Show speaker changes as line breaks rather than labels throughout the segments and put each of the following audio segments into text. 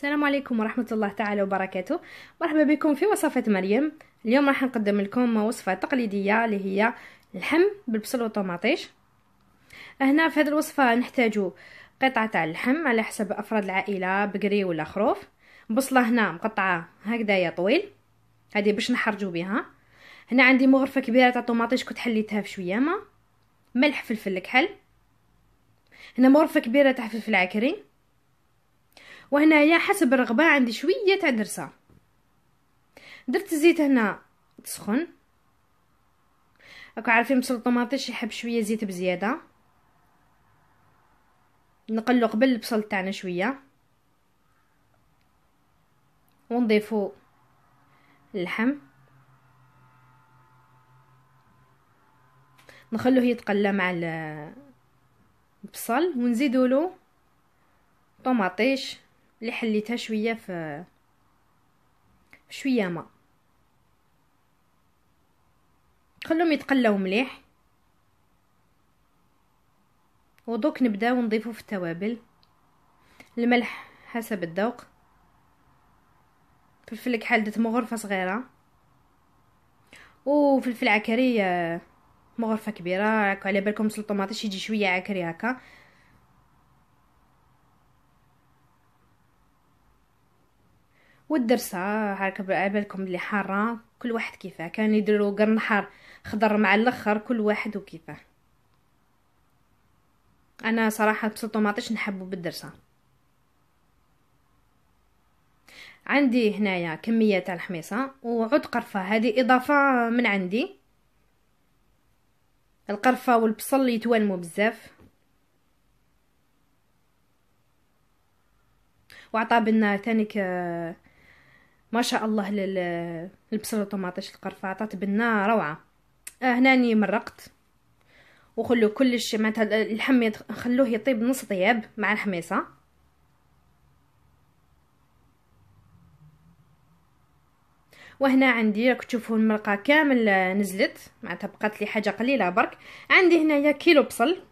السلام عليكم ورحمة الله تعالى وبركاته مرحبا بكم في وصفة مريم اليوم راح نقدم لكم وصفة تقليدية اللي هي اللحم بالبصل والطماطيش هنا في هذه الوصفة نحتاج قطعة تاع اللحم على حسب أفراد العائلة بقري ولا خروف بصلة هنا مقطعة يا طويل هذه باش نحرجو بها هنا عندي مغرفة كبيرة تاع الطماطيش كنت حليتها في شوية ما ملح فلفل كحل هنا مغرفة كبيرة تاع فلفل عكري وهنايا حسب الرغبه عندي شويه تاع درسه درت الزيت هنا تسخن راكم عارفين بصل الطماطيش يحب شويه زيت بزياده نقلو قبل البصل تاعنا شويه ونضيفو اللحم نخلوه يتقلى مع البصل ونزيدولو طماطيش اللي حليتها شويه في شويه ماء خلوهم يتقلاو مليح ودوك نبداو نضيفو في التوابل الملح حسب الذوق فلفل كحل درت مغرفه صغيره وفلفل عكري مغرفه كبيره على بالكم الطوماطيش يجي شويه عكري هكا والدرسة هاك عبالكم اللي حاره كل واحد كيفاه كان يديروا قرن حار خضر مع الاخر كل واحد وكيفاه انا صراحه بسلطو ما عطيش نحبو بالدرسه عندي هنايا كميه تاع الحميصه وعود قرفه هذه اضافه من عندي القرفه والبصل يتوالموا بزاف وعطى بنا تانيك ما شاء الله البصل والطماطيش عطات بنا روعه آه هناني مرقت وخلو كلش معناتها اللحم خلوه يطيب نص طياب مع الحميصه وهنا عندي راك تشوفوا المرقه كامل آه، نزلت معناتها بقات لي حاجه قليله برك عندي هنايا كيلو بصل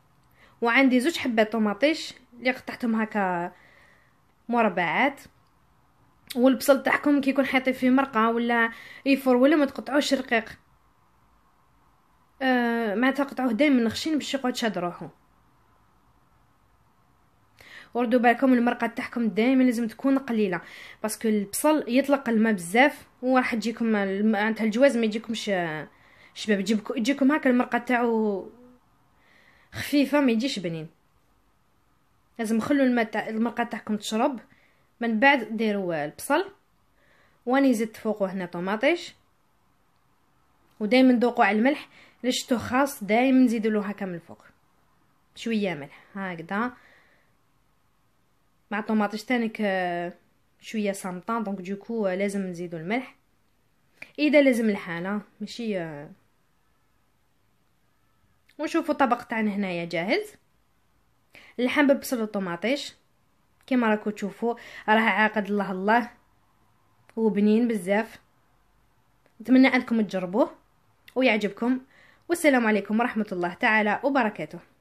وعندي زوج حبات طماطيش اللي قطعتهم هكا مربعات والبصل تاعكم كيكون حاطين فيه مرقه ولا يفور ولا ما تقطعوش رقيق آه، ما تقطعوه دائما خشين باش يقعد شاد روحو وردوا بالكم المرقه تاعكم دائما لازم تكون قليله باسكو البصل يطلق الماء بزاف وراح تجيكم انت الجواز ما يجيكمش آه، شباب يجيكم يجيكم هكا المرقه تاعو خفيفه ما يجيش بنين لازم خلوا الماء تاع المرقه تاعكم تشرب من بعد ديروا البصل واني زدت فوقو هنا طوماطيش ودائما ذوقوا على الملح لشتو خاص دائما نزيدوا له هكا من الفوق شويه ملح هكذا مع الطوماطيش تانك آه، شويه سامطان دونك دوكو آه، لازم نزيدوا الملح اذا لازم الحاله ماشي آه، ونشوفوا الطبق تاعنا هنايا جاهز اللحم بالبصل والطوماطيش كما راكو تشوفوا راه عاقد الله الله وبنين بزاف نتمنى انكم تجربوه ويعجبكم والسلام عليكم ورحمه الله تعالى وبركاته